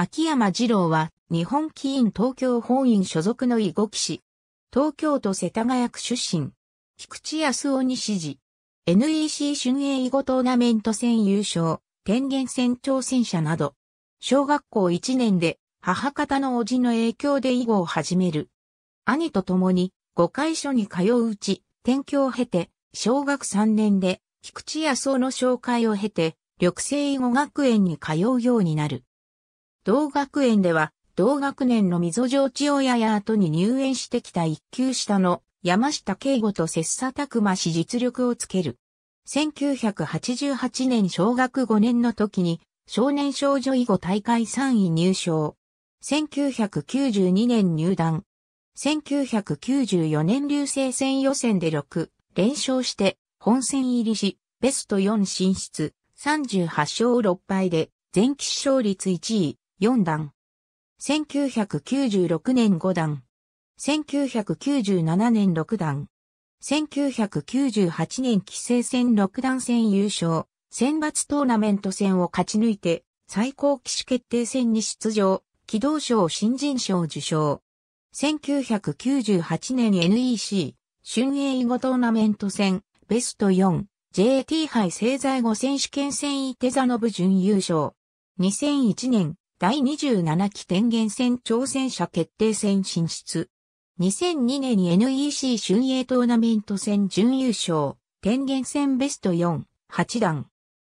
秋山二郎は、日本棋院東京本院所属の囲碁棋士。東京都世田谷区出身。菊池康夫に指示。NEC 春英囲碁トーナメント戦優勝、天元戦挑戦者など。小学校1年で、母方の叔父の影響で囲碁を始める。兄と共に、5回所に通ううち、転居を経て、小学3年で、菊池康夫の紹介を経て、緑星囲碁学園に通うようになる。同学園では、同学年の溝上千代や後に入園してきた一級下の山下敬吾と切磋琢磨し実力をつける。1988年小学5年の時に少年少女囲碁大会3位入賞。1992年入団。1994年流星戦予選で6連勝して本戦入りし、ベスト4進出、38勝6敗で前期勝率1位、4段。1996年5段。1997年6段。1998年規制戦6段戦優勝。選抜トーナメント戦を勝ち抜いて、最高騎手決定戦に出場。機動賞新人賞受賞。1998年 NEC 春英囲碁トーナメント戦ベスト 4JT 杯製材後選手権戦伊手座信準優勝。2001年第27期天元戦挑戦者決定戦進出。2002年に NEC 春英トーナメント戦準優勝、天元戦ベスト4、8段。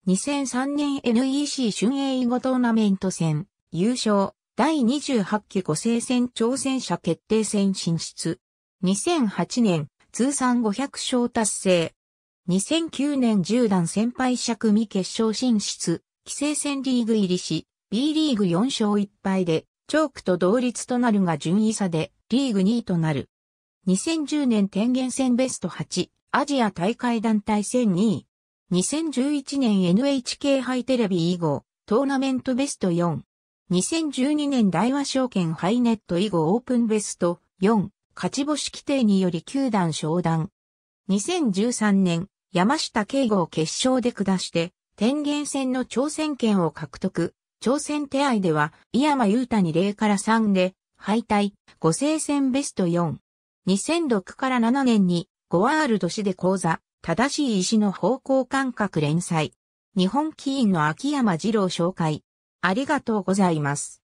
2003年 NEC 春英囲碁トーナメント戦、優勝、第28期五星戦挑戦者決定戦進出。2008年、通算500勝達成。2009年10段先輩者組決勝進出、規制戦リーグ入りし、B リーグ4勝1敗で、チョークと同率となるが順位差で、リーグ2位となる。2010年天元戦ベスト8、アジア大会団体戦2位。2011年 NHK 杯テレビ以後、トーナメントベスト4。2012年大和証券ハイネット以後オープンベスト4。勝ち星規定により球団昇段。2013年、山下敬吾を決勝で下して、天元戦の挑戦権を獲得。朝鮮手合では、井山優太に0から3で、敗退、五聖戦ベスト4。2006から7年に、ゴワールド市で講座、正しい石の方向感覚連載。日本棋院の秋山二郎紹介。ありがとうございます。